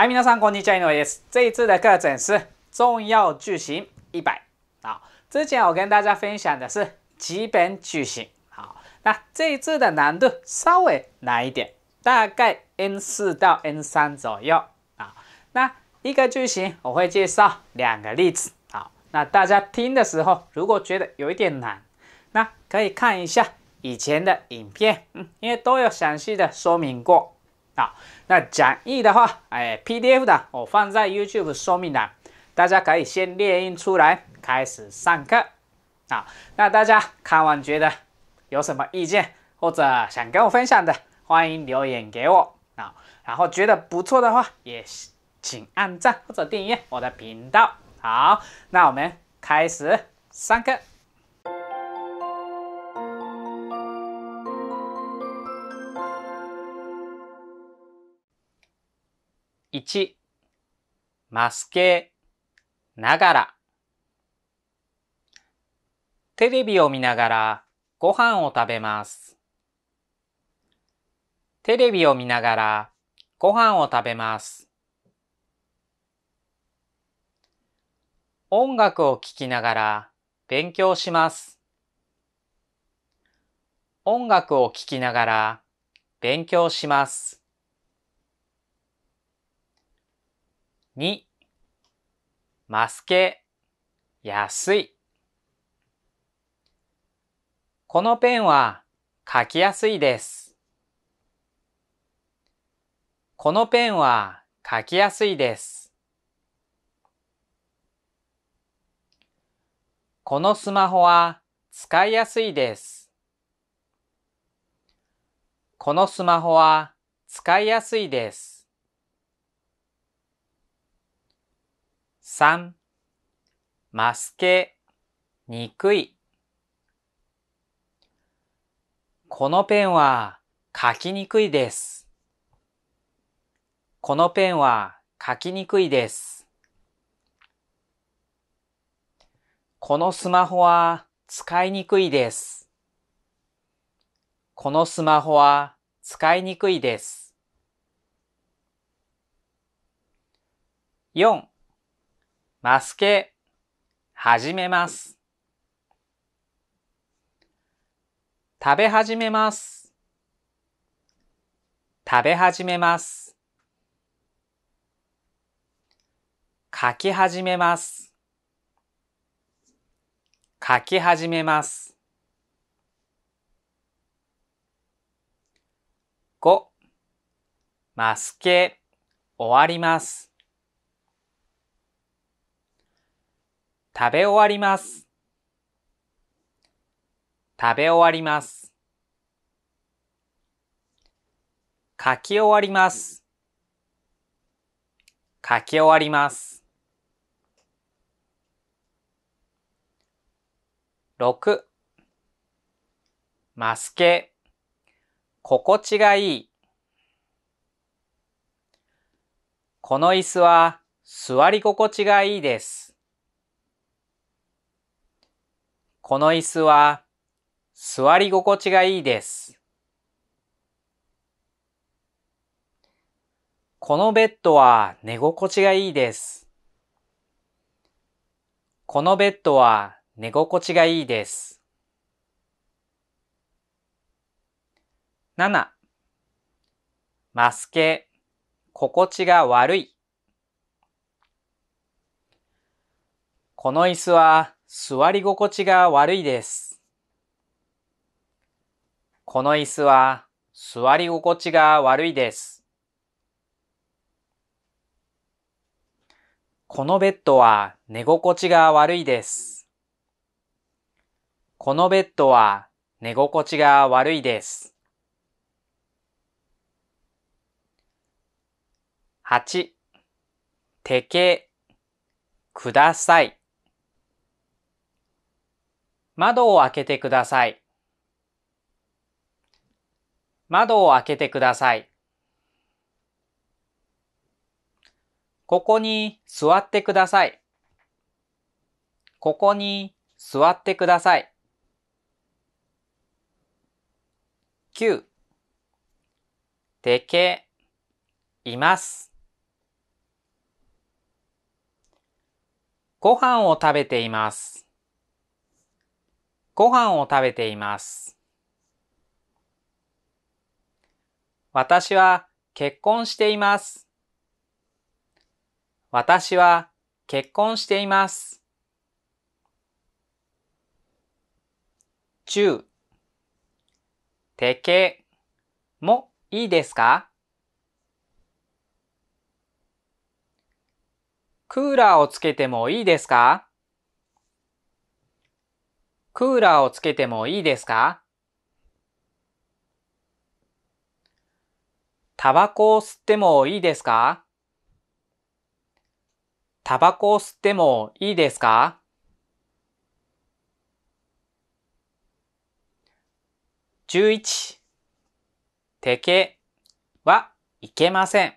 嗨，皆さんこんにちは。我是这一次的课程是重要句型一百。啊。之前我跟大家分享的是基本句型。好，那这一次的难度稍微难一点，大概 N 四到 N 三左右。啊，那一个句型我会介绍两个例子。好，那大家听的时候如果觉得有一点难，那可以看一下以前的影片，嗯，因为都有详细的说明过。好，那讲义的话，哎，PDF 的我放在 YouTube 说明栏，大家可以先列印出来开始上课。啊。那大家看完觉得有什么意见或者想跟我分享的，欢迎留言给我啊。然后觉得不错的话，也请按赞或者订阅我的频道。好，那我们开始上课。1、マスケながら。テレビを見ながらご飯を食べます。テレビを見ながらご飯を食べます。音楽を聴きながら勉強します。音楽を聴きながら勉強します。2、マスケ、安い。このペンは書きやすいです。このペンは書きやすいです。このスマホは使いやすいです。このスマホは使いやすいです。3マスケ、にくいこのペンは書きにくいです。このペンは書きにくいです。このスマホは使いにくいです。このスマホは使いにくいです。4マスケ、始めます。食べ始めます。食べ始めます。書き始めます。書き始めます。5マスケ終わります。食べ終わります。食べ終わります。書き終わります。書き終わります。6マスケ心地がいいこの椅子は座り心地がいいです。この椅子は座り心地がいいです。このベッドは寝心地がいいです。このベッドは寝心地がいいです。7マスケ、心地が悪い。この椅子は座り心地が悪いです。この椅子は座り心地が悪いです。このベッドは寝心地が悪いです。このベッドは寝心地が悪いです。8、手形、ください。窓を開けてください。窓を開けてください。ここに座ってください。ここに座ってください。9でけいます。ご飯を食べています。ご飯を食べています。私は結婚しています。私は結婚しています。中、てけもいいですかクーラーをつけてもいいですかクーラーをつけてもいいですかタバコを吸ってもいいですかタバコを吸ってもいいですか11テケはいけません。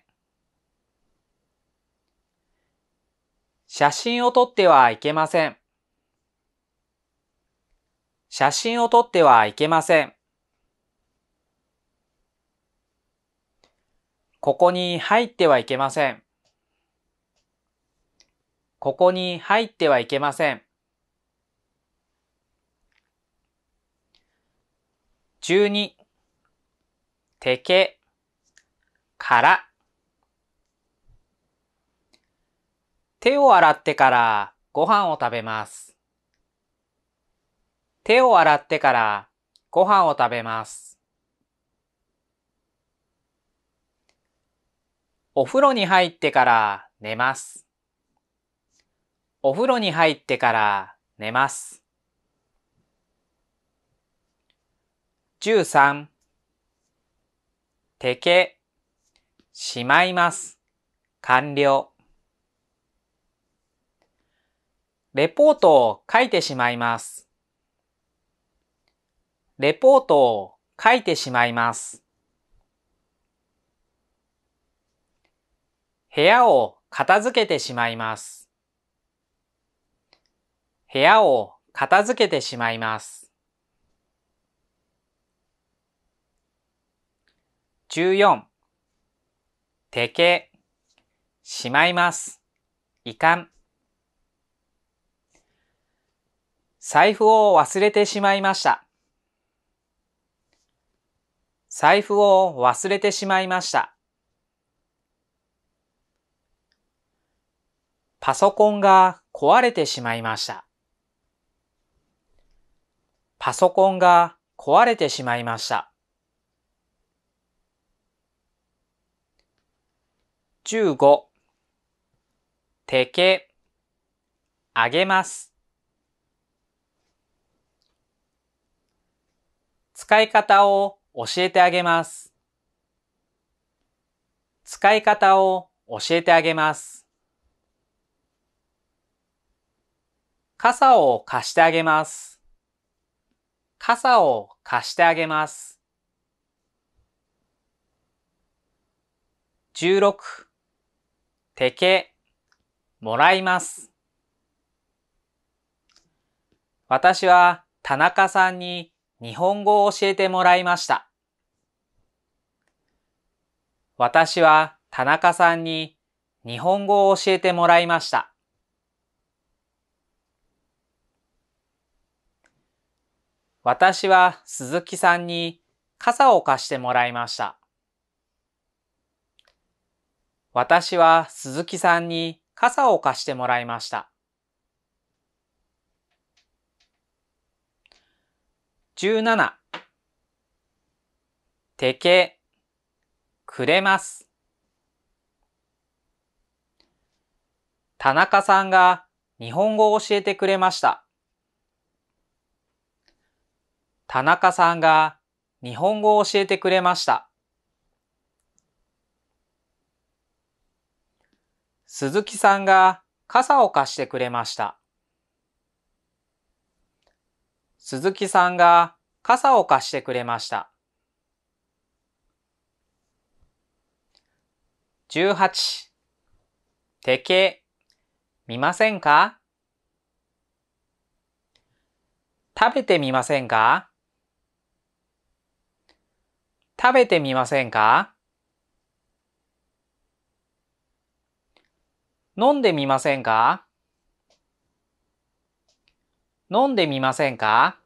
写真を撮ってはいけません。写真を撮ってはいけません。ここに入ってはいけません。ここに入ってはいけません。十二、てけから手を洗ってからご飯を食べます。手を洗ってからご飯を食べます。お風呂に入ってから寝ます。お風呂に入ってから寝ます。13てけしまいます。完了。レポートを書いてしまいます。レポートを書いてしまいます。部屋を片付けてしまいます。部屋を片付けてしまいます。14手けしまいます。いかん。財布を忘れてしまいました。財布を忘れてしまいました。パソコンが壊れてしまいました。パソコンが壊れてしまいました。15てけあげます使い方を教えてあげます。使い方を教えてあげます。傘を貸してあげます。傘を貸してあげます。16てけもらいます。私は田中さんに日本語を教えてもらいました。私は田中さんに日本語を教えてもらいました。私は鈴木さんに傘を貸してもらいました。私は鈴木さんに傘を貸してもらいました。17てけくれます田中さんが日本語を教えてくれました田中さんが日本語を教えてくれました鈴木さんが傘を貸してくれました。鈴木さんが傘を貸してくれました。18手形見ませんか食べてみませんか食べてみませんか飲んでみませんか飲んでみませんか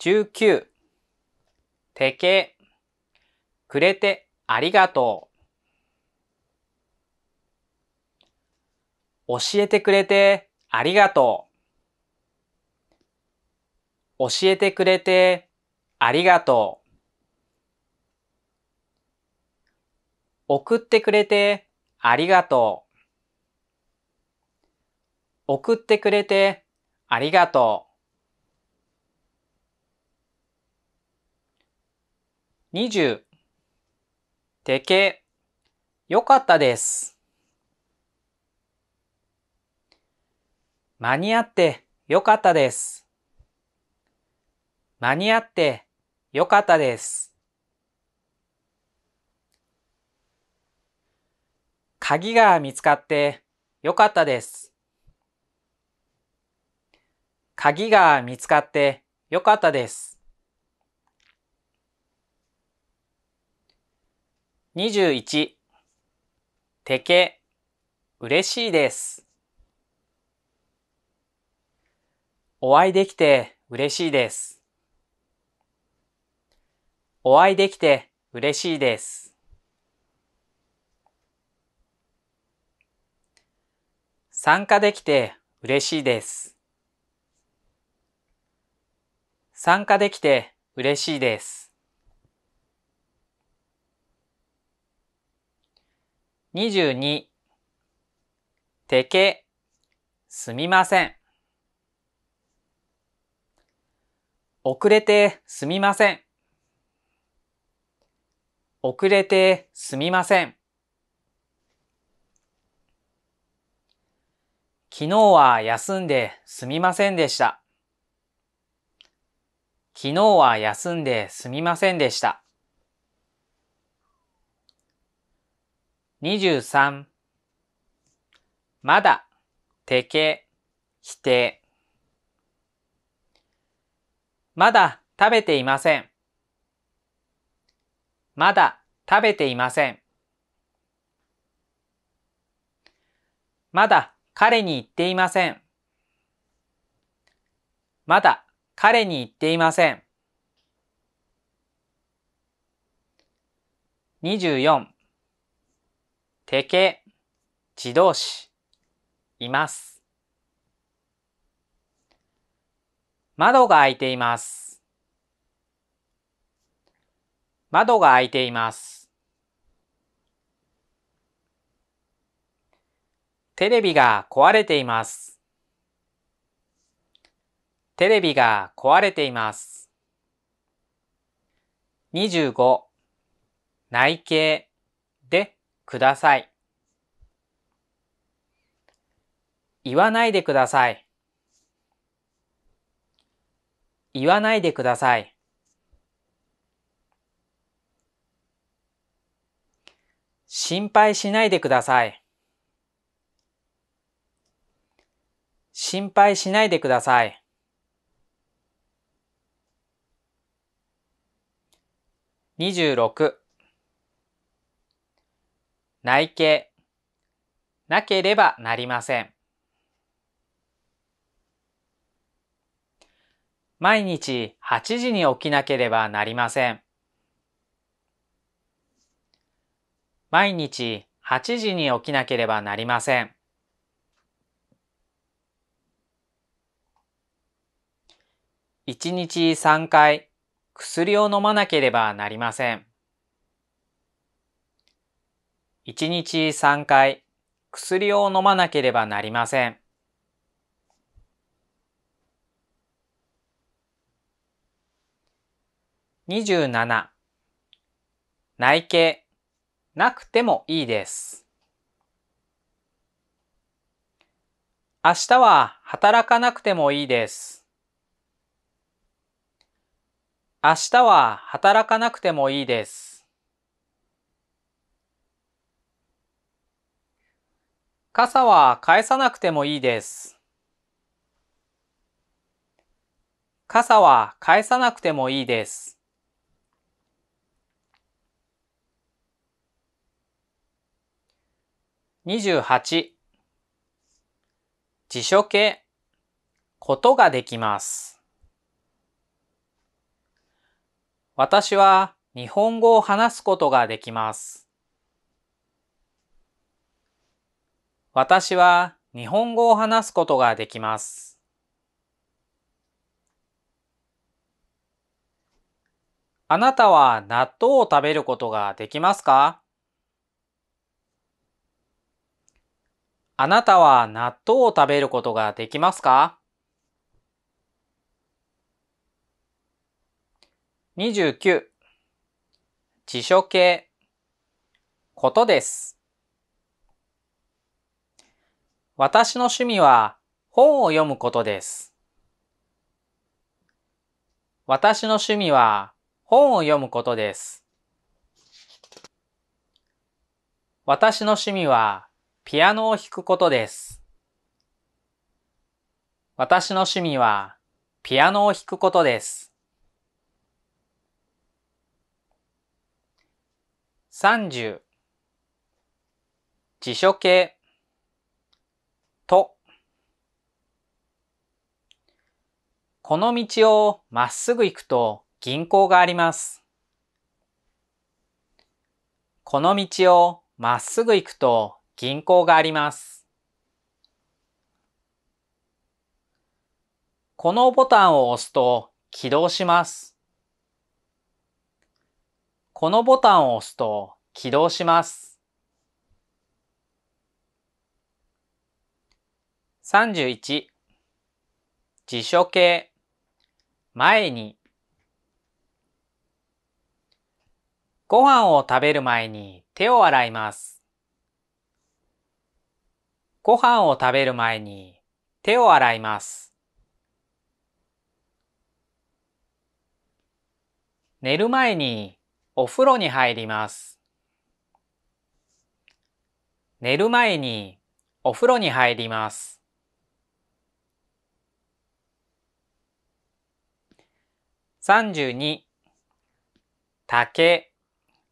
19てけくれてありがとう教えてくれてありがとう教えてくれてありがとう送ってくれてありがとう送ってくれてありがとう。20てけよかったです。間に合ってよかったです。間に合ってよかったです。鍵が見つかってよかったです。鍵が見つかってよかったです。21てけ嬉しいです。お会いできて嬉しいです。お会いできて嬉しいです。参加できて嬉しいです。参加できて嬉しいです。22てけすみません。遅れてすみません。遅れてすみません。昨日は休んですみませんでした。昨日は休んですみませんでした。23まだ、てけ、否定。まだ食べていません。まだ食べていません。まだ彼に言っていません。まだ彼に言っていません。24てけ自動詞います窓が開いています窓が開いていますテレビが壊れていますテレビが壊れています。25内径でください。言わないでください。言わないでください。心配しないでください。心配しないでください。26内形なければなりません毎日8時に起きなければなりません毎日8時に起きなければなりません。1日3回薬を飲まなければなりません。1日3回薬を飲まなければなりません。27内径なくてもいいです。明日は働かなくてもいいです。明日は働かなくてもいいです。傘は返さなくてもいいです。傘は返さなくてもいいです。28辞書系ことができます。私は日本語を話すことができます。私は日本語を話すことができます。あなたは納豆を食べることができますかあなたは納豆を食べることができますか29辞書形ことです。私の趣味は本を読むことです。私の趣味は本を読むことです。私の趣味はピアノを弾くことです。私の趣味はピアノを弾くことです。30辞書形とこの道をまっすぐ行くと銀行があります。この道をまっすぐ行くと銀行があります。このボタンを押すと起動します。このボタンを押すと起動します。31辞書形前にご飯を食べる前に手を洗います。ご飯を食べる前に手を洗います。寝る前にお風呂に入ります。寝る前にお風呂に入ります。32竹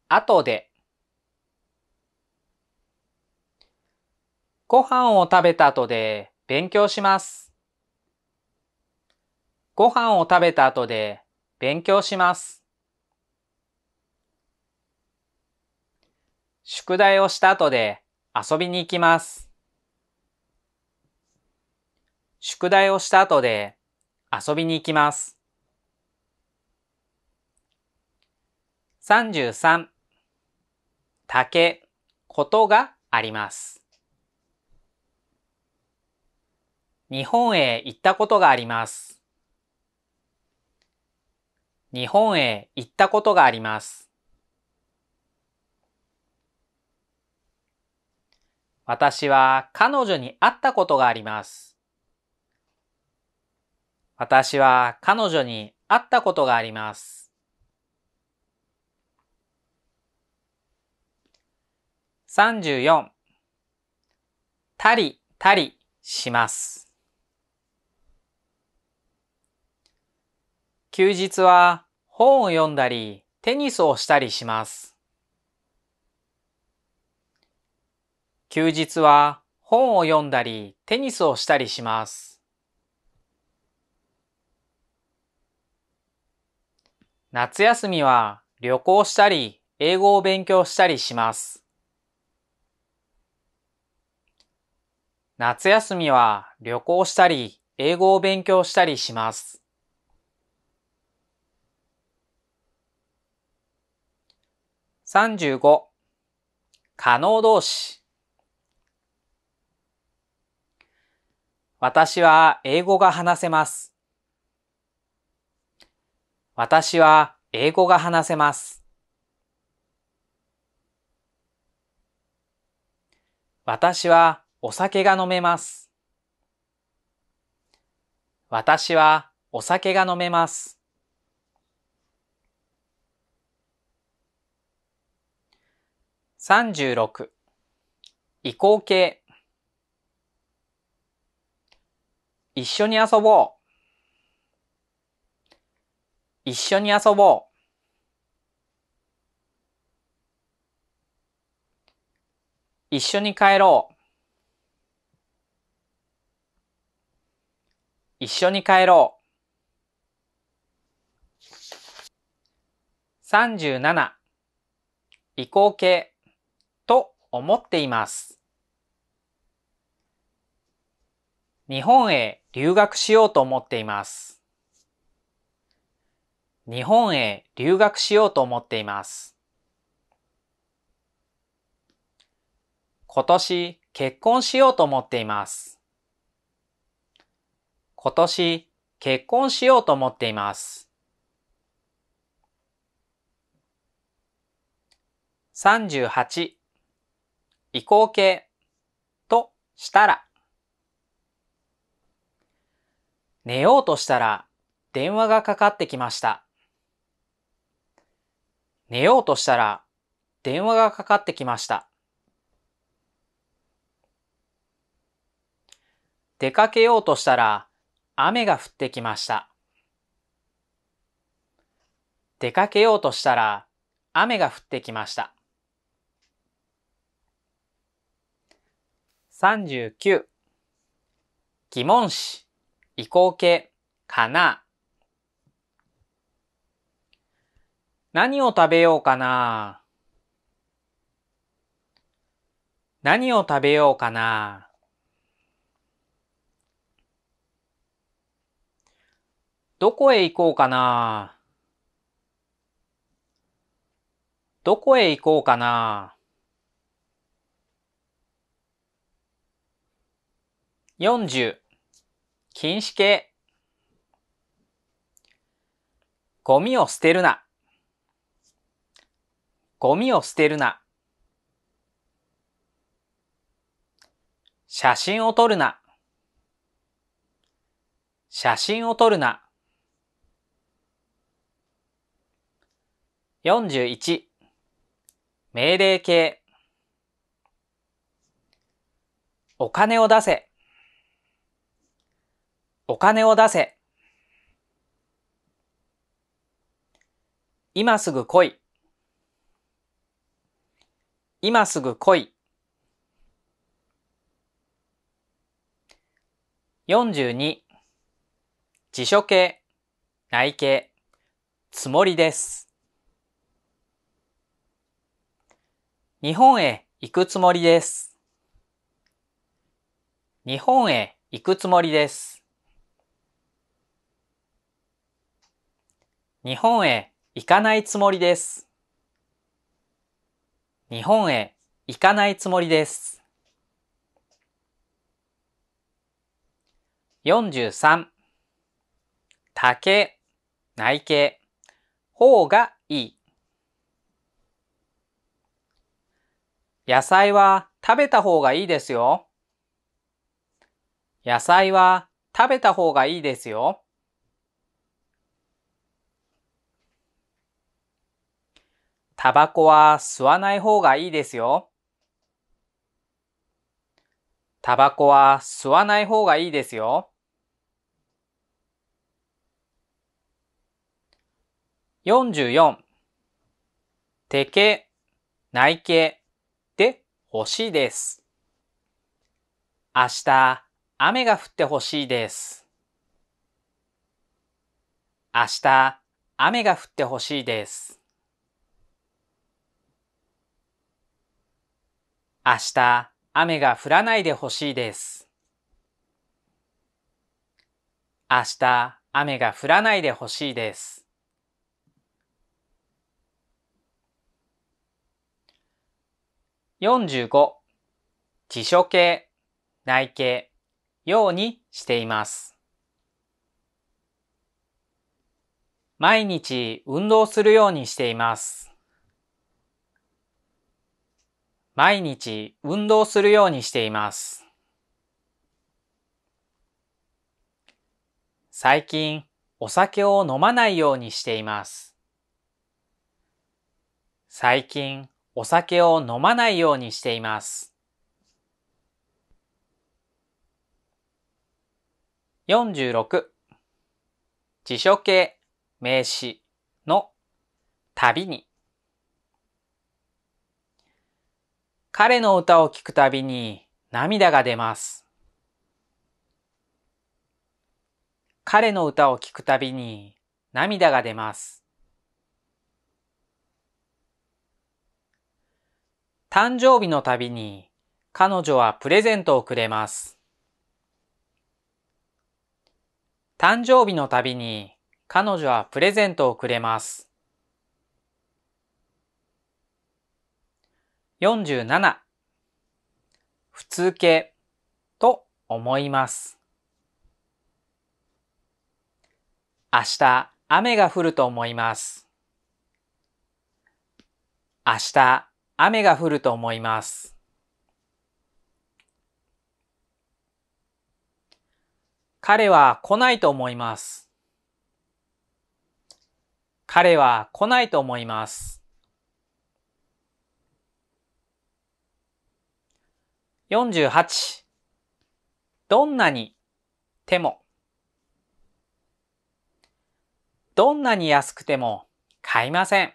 後でご飯を食べた後で勉強します。ご飯を食べた後で勉強します。宿題をした後で遊びに行きます。宿題をした後で遊びに行きます。33竹ことがあります。日本へ行ったことがあります。日本へ行ったことがあります。私は彼女に会ったことがあります。私は彼女に会ったことがあります。34たりたりします。休日は本を読んだりテニスをしたりします。休日は本を読んだりテニスをしたりします。夏休みは旅行したり英語を勉強したりします。夏休みは旅行したり英語を勉強したりします。35可能動詞私は英語が話せます。私は英語が話せます。私はお酒が飲めます。私はお酒が飲めます。36移行形一緒に遊ぼう。一緒に遊ぼう。一緒に帰ろう。一緒に帰ろう。37移行形と思っています。日本へ留学しようと思っています。日本へ留学しようと思っています。今年結婚しようと思っています。今年結婚しようと思っています。38移行形としたら寝ようとしたら電話がかかってきました。寝ようとしたら電話がかかってきました。出かけようとしたら雨が降ってきました。出かけようとしたら雨が降ってきました。39疑問詞いこけ、かな。何を食べようかな。何を食べようかな。どこへ行こうかな。どこへ行こうかな。40禁止系。ゴミを捨てるな。ゴミを捨てるな。写真を撮るな。写真を撮るな。41命令形お金を出せお金を出せ。今すぐ来い。今すぐ来い。42辞書形内形つもりです。日本へ行くつもりです。日本へ行くつもりです。日本へ行かないつもりです。日本へ行かないつもりです。43竹内径方がいい野菜は食べた方がいいですよ。野菜は食べた方がいいですよ。タバコは吸わない方がいいですよ。タバコは吸わない方がいいですよ。44手系、内けで欲しいです。明日雨が降ってほしいです。明日雨が降ってほしいです。明日、雨が降らないでほしいです。明日、雨が降らないでほしいです。45辞書形、内形、ようにしています。毎日運動するようにしています。毎日運動するようにしています。最近お酒を飲まないようにしています。最近お酒を飲まないようにしています。46辞書形名詞の旅に彼の歌を聴くたびに涙が出ます。彼の歌を聴くたびに涙が出ます。誕生日のたびに彼女はプレゼントをくれます。誕生日のたびに彼女はプレゼントをくれます。47普通形と思います。明日雨が降ると思います。明日雨が降ると思います。彼は来ないと思います。彼は来ないと思います。48どんなにてもどんなに安くても買いません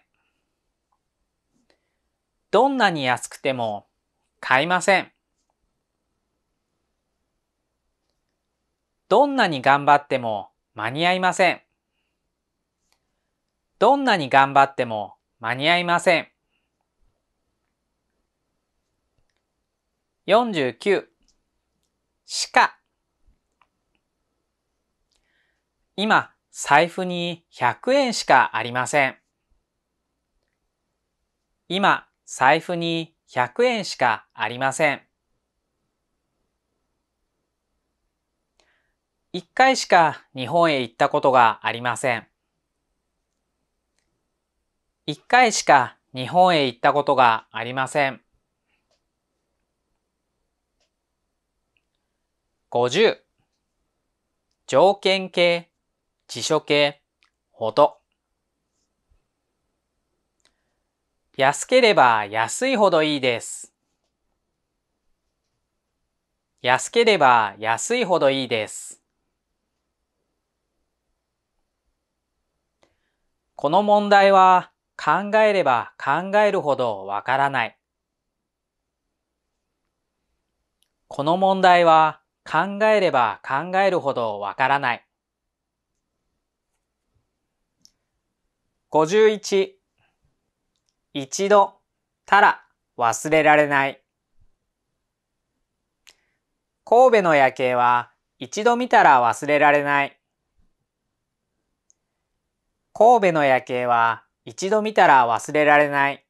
どんなに安くても買いませんどんなに頑張っても間に合いませんどんなに頑張っても間に合いません49か今、財布に100円しかありません。今、財布に100円しかありません。一回しか日本へ行ったことがありません。一回しか日本へ行ったことがありません。50条件形、辞書形、ほど安ければ安いほどいいです。安ければ安いほどいいです。この問題は考えれば考えるほどわからない。この問題は考えれば考えるほどわからない。51一度たら忘れられない。神戸の夜景は一度見たら忘れられない。神戸の夜景は一度見たら忘れられない。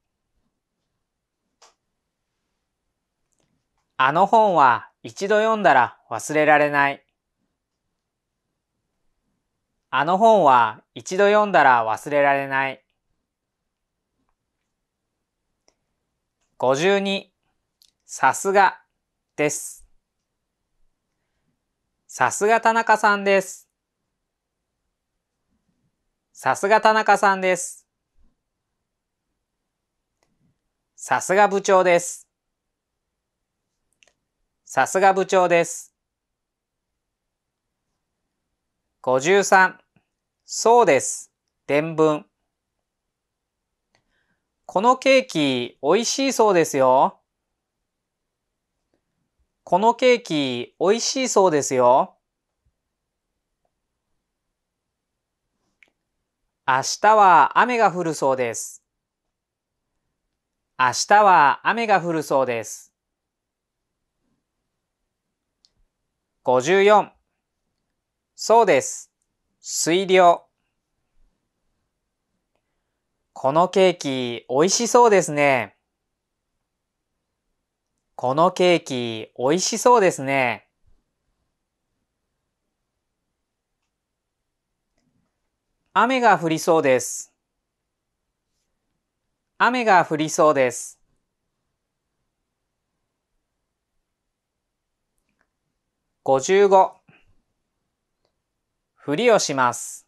あの本は一度読んだら忘れられない。あの本は一度読んだら忘れられない。52さすがです。さすが田中さんです。さすが田中さんです。さすが部長です。さすが部長です。53、そうです。伝文。このケーキ、美味しいそうですよ。このケーキ、美味しいそうですよ。明日は雨が降るそうです。明日は雨が降るそうです。54そうです。水量。このケーキ美味しそうですね。このケーキ美味しそうですね。雨が降りそうです。雨が降りそうです。55ふりをします。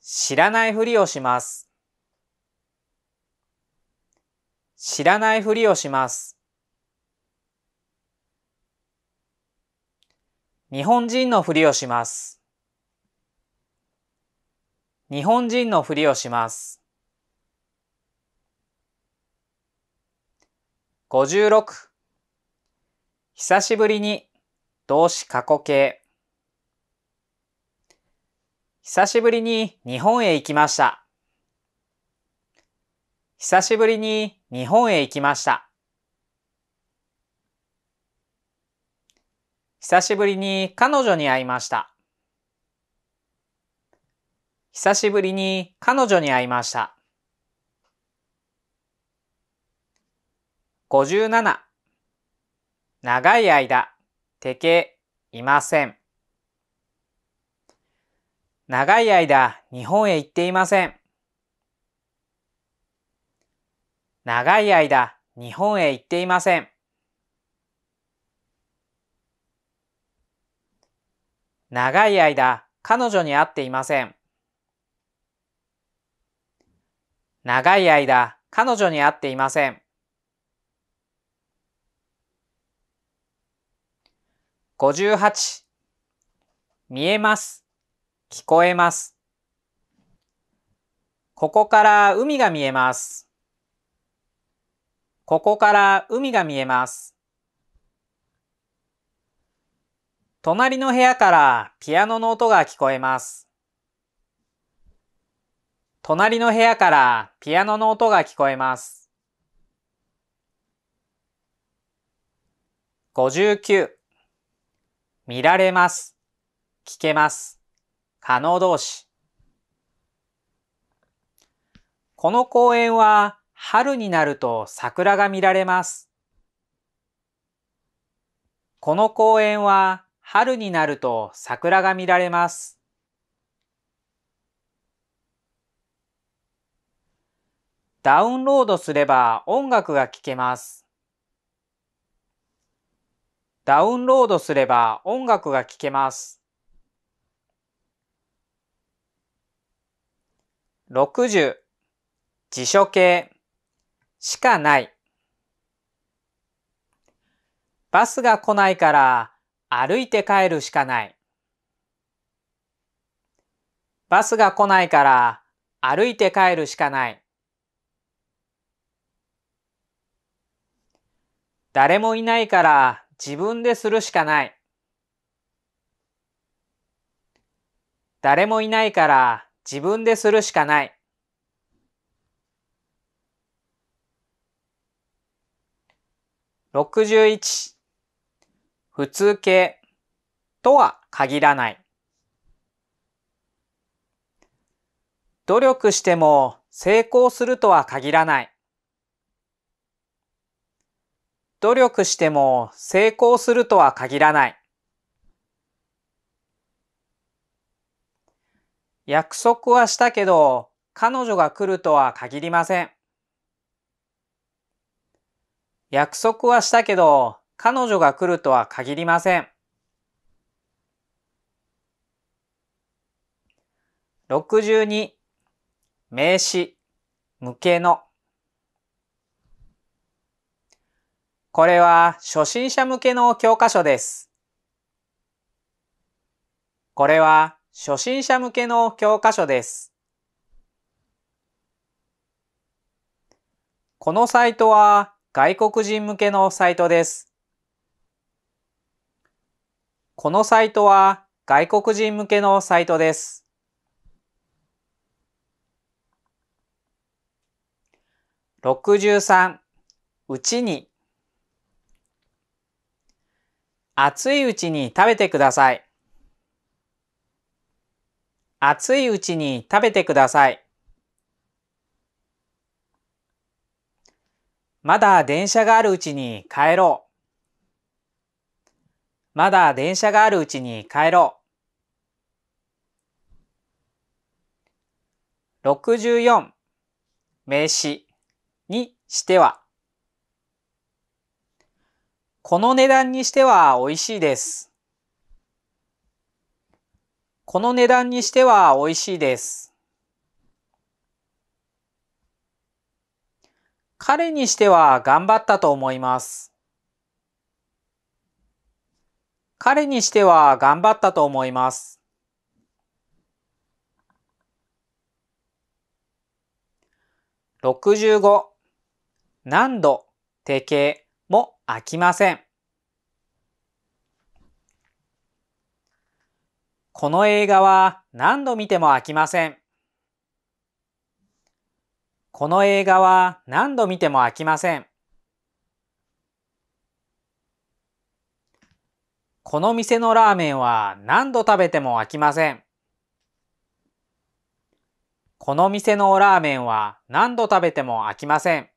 知らないふりをします。知らないふりをします。日本人のふりをします。日本人のふりをします。56久しぶりに動詞過去形。久しぶりに日本へ行きました。久しぶりに日本へ行きました。久しぶりに彼女に会いました。久しぶりに彼女に会いました。57長い間、てけいません。長い間、日本へ行っていません。長い間、日本へ行っていません。長い間、彼女に会っていません。長い間、彼女に会っていません。58見えます。聞こえます。ここから海が見えます。ここから海が見えます。隣の部屋からピアノの音が聞こえます。隣の部屋からピアノの音が聞こえます。59見られます、聞けます、可能動詞。この公園は春になると桜が見られます。この公園は春になると桜が見られます。ダウンロードすれば音楽が聴けます。ダウンロードすれば音楽が聴けます。60辞書形しかない。バスが来ないから歩いて帰るしかない。バスが来ないから歩いて帰るしかない。誰もいないから自分でするしかない。誰もいないから自分でするしかない。61普通形とは限らない。努力しても成功するとは限らない。努力しても成功するとは限らない。約束はしたけど、彼女が来るとは限りません。約束はしたけど、彼女が来るとは限りません。62名詞向けのこれは初心者向けの教科書です。これは初心者向けの教科書です。このサイトは外国人向けのサイトです。このサイトは外国人向けのサイトです。63うちに熱いうちに食べてください。熱いうちに食べてください。まだ電車があるうちに帰ろう。まだ電車があるうちに帰ろう。64名詞にしてはこの値段にしては美味しいです。この値段にしては美味しいです。彼にしては頑張ったと思います。彼にしては頑張ったと思います。65何度定型飽きません。この映画は何度見ても飽きません。この映画は何度見ても飽きません。この店のラーメンは何度食べても飽きません。この店のラーメンは何度食べても飽きません。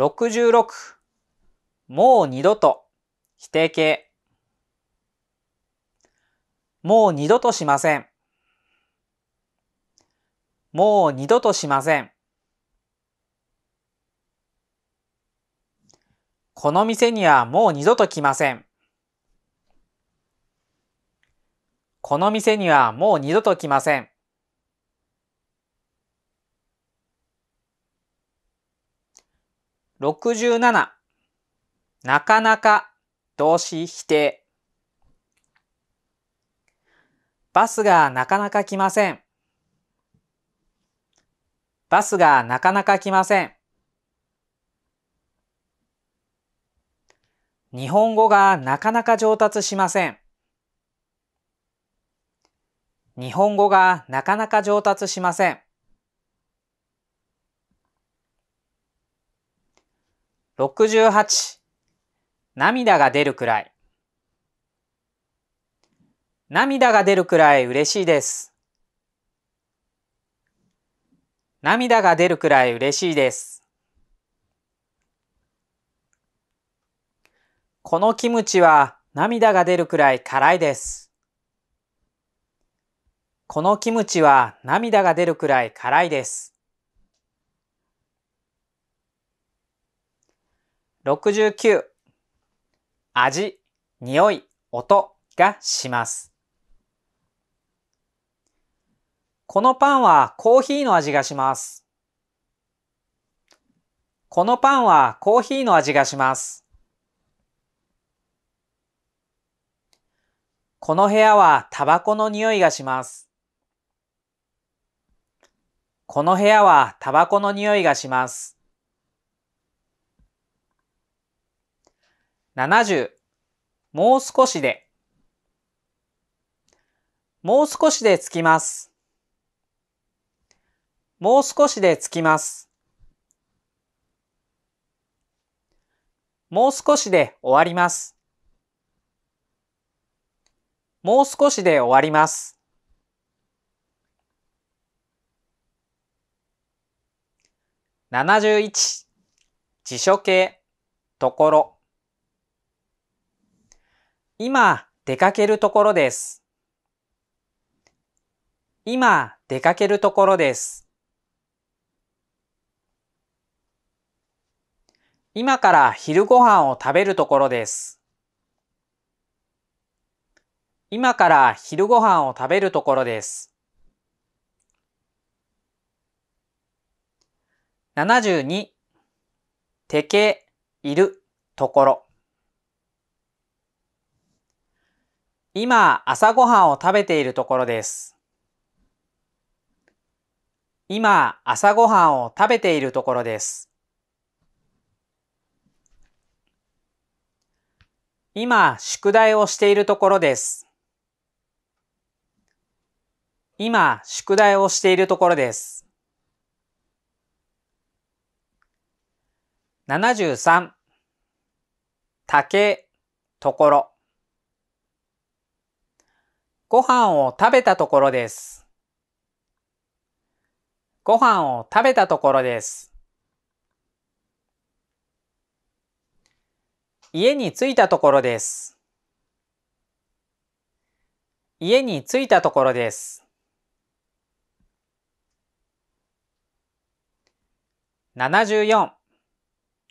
66もう二度と否定形もう二度としませんもう二度としませんこの店にはもう二度と来ませんこの店にはもう二度と来ません67なかなか動詞否定バスがなかなか来ませんバスがなかなか来ません日本語がなかなか上達しません日本語がなかなか上達しません。68涙が出るくらい涙が出るくらい嬉しいです涙が出るくらい嬉しいですこのキムチは涙が出るくらい辛いですこのキムチは涙が出るくらい辛いです69味、匂い、音がします。このパンはコーヒーの味がします。このパンはコーヒーの味がします。この部屋はタバコの匂いがします。この部屋はタバコの匂いがします。70もう少しでもう少しで着きます。もう少しで着きます。もう少しで終わります。もう少しで終わります。71辞書形ところ今出かけるところです。今出かけるところです。今から昼ご飯を食べるところです。今から昼ご飯を食べるところです。72てけいるところ今朝ごはんを食べているところです。今朝ごはんを食べているところです。今宿題をしているところです。今宿題をしているところです。73竹ところご飯を食べたところです。ご飯を食べたところです。家に着いたところです。家に着いたところです。74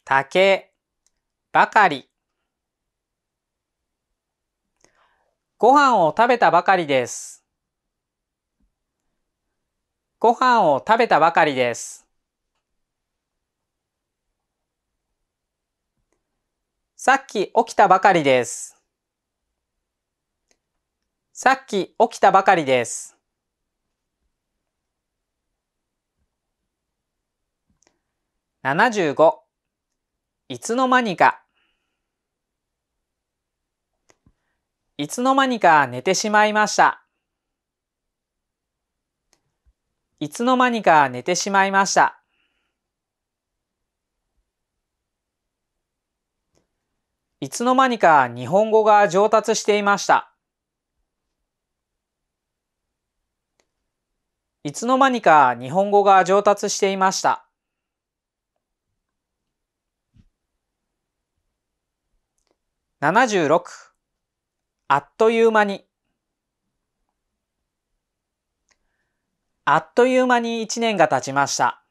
竹ばかりご飯を食べたばかりです。ご飯を食べたばかりです。さっき起きたばかりです。さっき起きたばかりです。75いつの間にかいつの間にか寝てしまいました。いつの間にか寝てしまいました。いつの間にか日本語が上達していました。いつの間にか日本語が上達していました。76あっという間に。あっという間に一年が経ちました。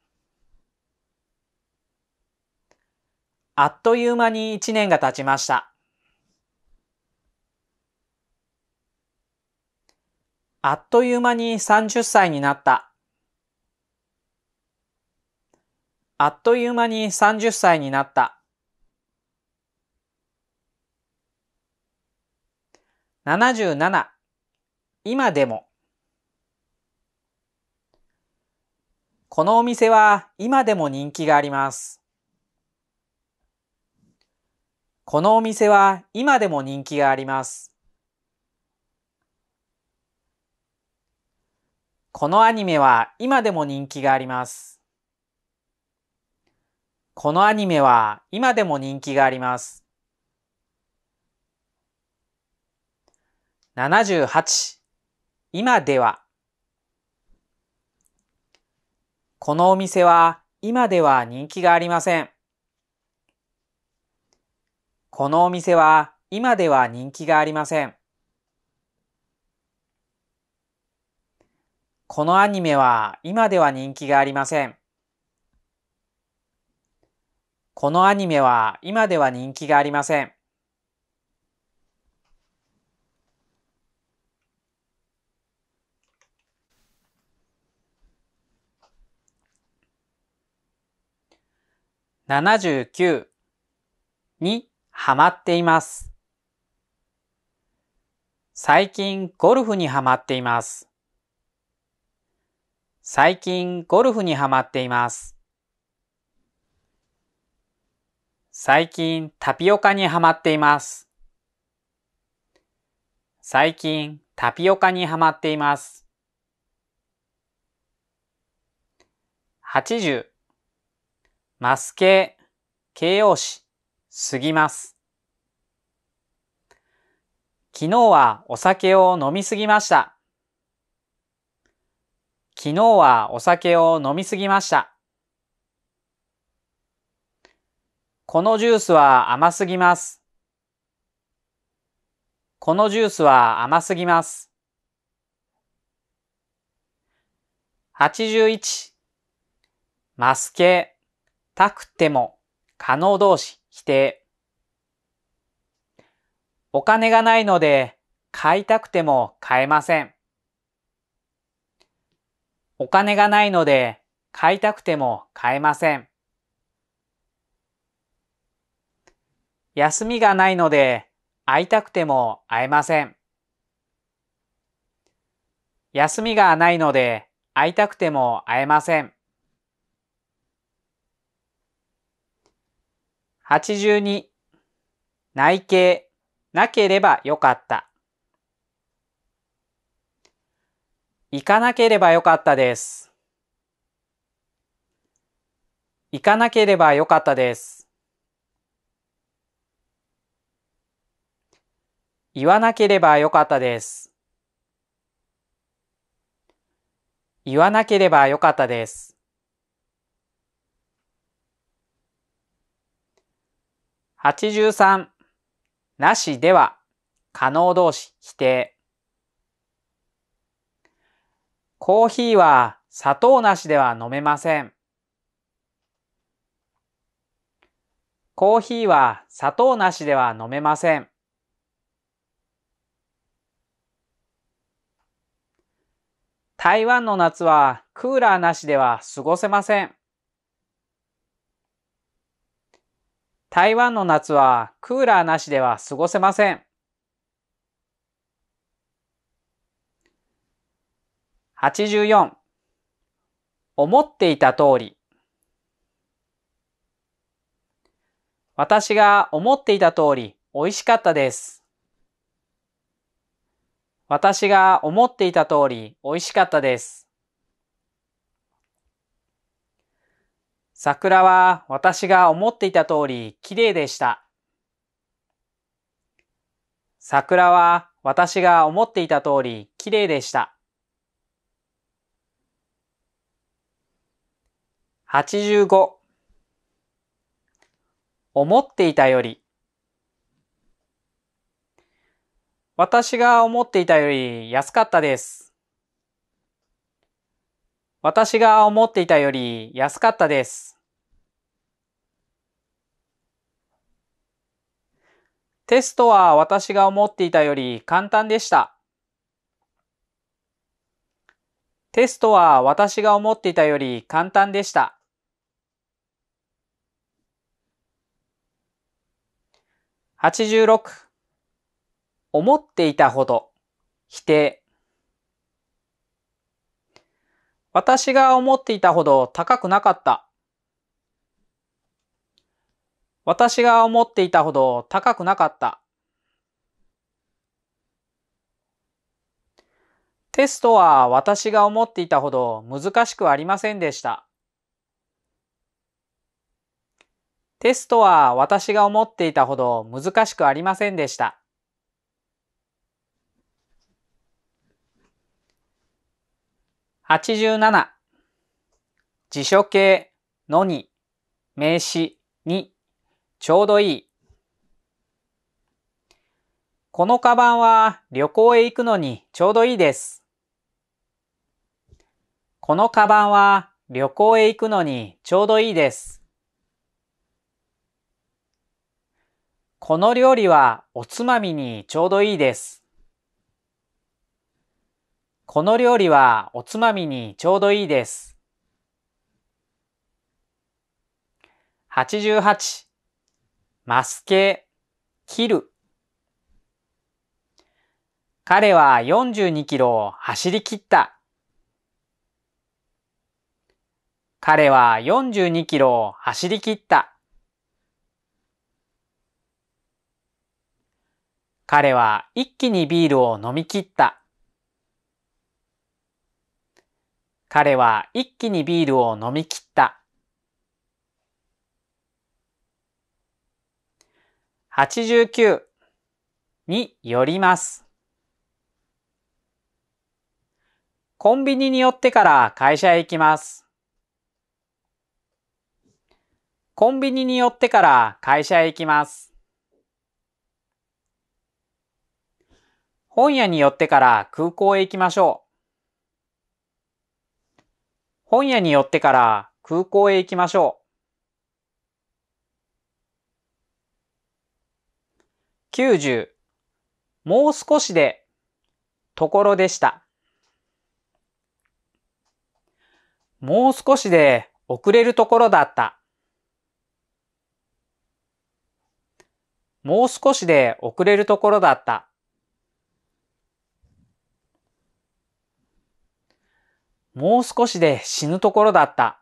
あっという間に一年が経ちました。あっという間に30歳になった。あっという間に三十歳になった。77今でもこのお店は今でも人気があります。このお店は今でも人気があります。このアニメは今でも人気があります。このアニメは今でも人気があります。78今ではこのお店は今では人気がありません。このお店は今では人気がありません。このアニメは今では人気がありません。このアニメは今では人気がありません。79にハマっています。最近ゴルフにハマっています。最近ゴルフにハマっています。最近タピオカにハマっています。最近タピオカにハマっています。80マス系、形容詞、過ぎます。昨日はお酒を飲みすぎました。昨日はお酒を飲みすぎました。このジュースは甘すぎます。このジュースは甘すぎます。81マス系たくても可能動詞否定。お金がないので買いたくても買えません。お金がないので買いたくても買えません。休みがないので会いたくても会えません。休みがないので会いたくても会えません。82内径なければよかった。行かなければよかったです。行かなければよかったです。言わなければよかったです。言わなければよかったです。83なしでは可能動詞否定コーヒーは砂糖なしでは飲めません。コーヒーは砂糖なしでは飲めません。台湾の夏はクーラーなしでは過ごせません。台湾の夏はクーラーなしでは過ごせません。84思っていた通り私が思っていた通り美味しかったです。私が思っていた通り美味しかったです。桜は私が思っていた通り綺麗でした。桜は私が思っていた通り綺麗でした。85思っていたより私が思っていたより安かったです。私が思っていたより安かったです。テストは私が思っていたより簡単でした。テストは私が思っていたより簡単でした。86思っていたほど否定私が思っていたほど高くなかった。私が思っていたほど高くなかった。テストは私が思っていたほど難しくありませんでした。テストは私が思っていたほど難しくありませんでした。87辞書形のに名詞にちょうどいいこのカバンは旅行へ行くのにちょうどいいです。このカバンは旅行へ行くのにちょうどいいです。この料理はおつまみにちょうどいいです。この料理はおつまみにちょうどいいです。88マスケ切る彼は42キロを走り切った。彼は42キロを走り切った。彼は一気にビールを飲み切った。彼は一気にビールを飲み切った。89によります。コンビニに寄ってから会社へ行きます。コンビニに寄ってから会社へ行きます。本屋に寄ってから空港へ行きましょう。本屋に寄ってから空港へ行きましょう。90もう少しでところでした。もう少しで遅れるところだった。もう少しで遅れるところだった。もう少しで死ぬところだった。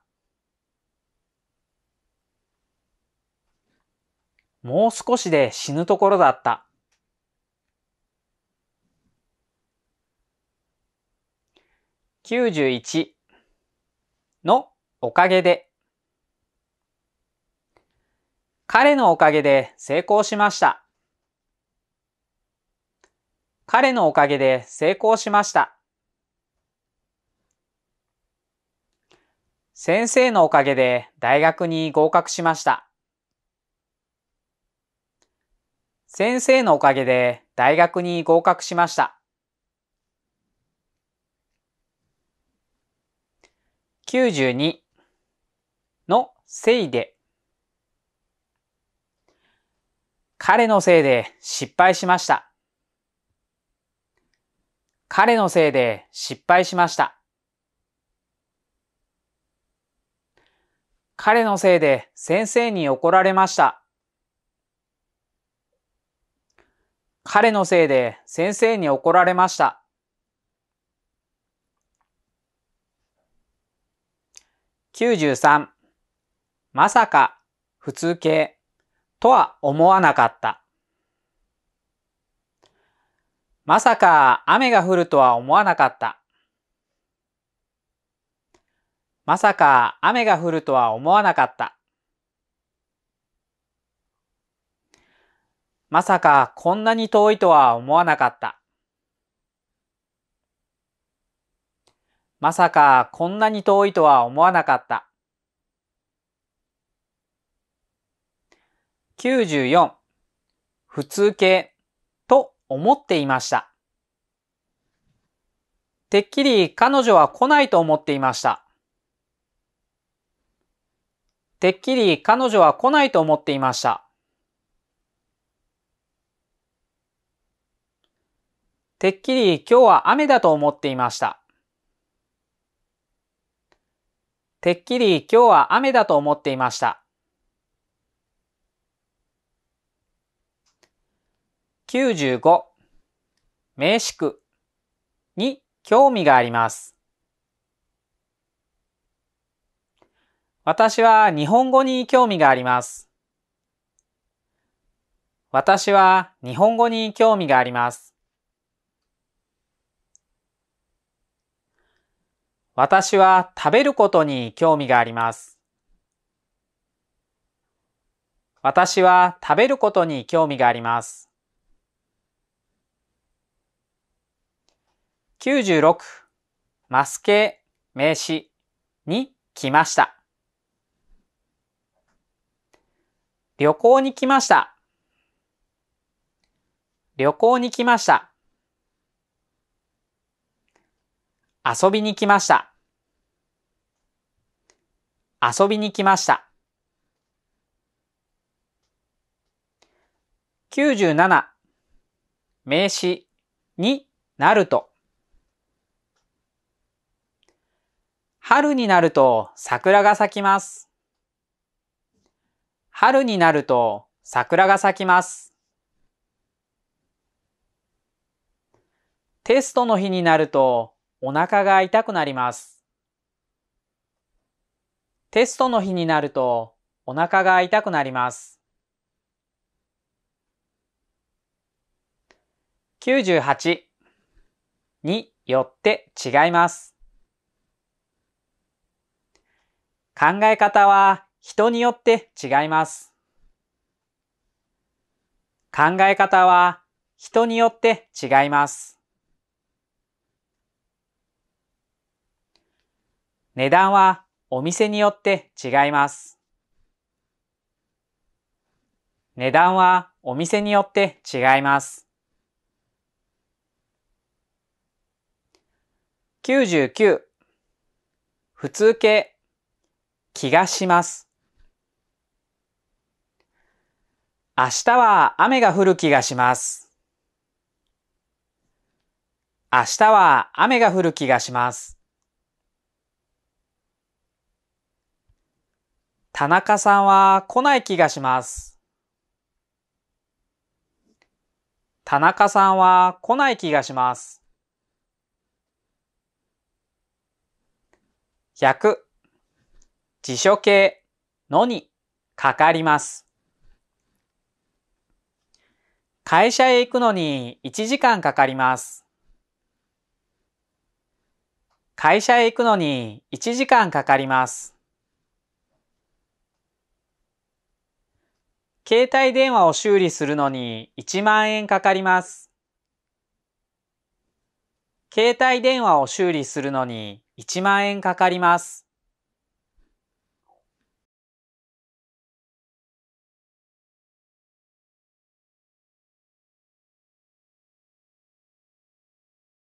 もう少しで死ぬところだった。91のおかげで彼のおかげで成功しました。彼のおかげで成功しました。先生のおかげで大学に合格しました。先生のおかげで大学に合格しました。92のせいで彼のせいで失敗しました。彼のせいで失敗しました。彼のせいで先生に怒られました。彼のせいで先生に怒られました。93まさか普通形とは思わなかった。まさか雨が降るとは思わなかった。まさか雨が降るとは思わなかった。まさかこんなに遠いとは思わなかった。まさかこんなに遠いとは思わなかった。94普通系と思っていました。てっきり彼女は来ないと思っていました。てっきり彼女は来ないと思っていました。てっきり今日は雨だと思っていました。てっきり今日は雨だと思っていました。95名詞句に興味があります。私は日本語に興味があります。私は日本語に興味があります。私は食べることに興味があります。私は食べることに興味があります。96マスケ名詞に来ました。旅行に来ました。旅行に来ました。遊びに来ました。遊びに来ました。97名詞になると春になると桜が咲きます。春になると桜が咲きます。テストの日になるとお腹が痛くなります。テストの日になるとお腹が痛くなります。98によって違います。考え方は人によって違います。考え方は人によって違います。値段はお店によって違います。値段はお店によって違います。99普通系気がします。明日は雨が降る気がします。明日は雨が降る気がします。田中さんは来ない気がします。田中さんは来ない気がします。100辞書形のにかかります。会社へ行くのに1時間かかります。会社へ行くのに1時間かかります。携帯電話を修理するのに1万円かかります。携帯電話を修理するのに1万円かかります。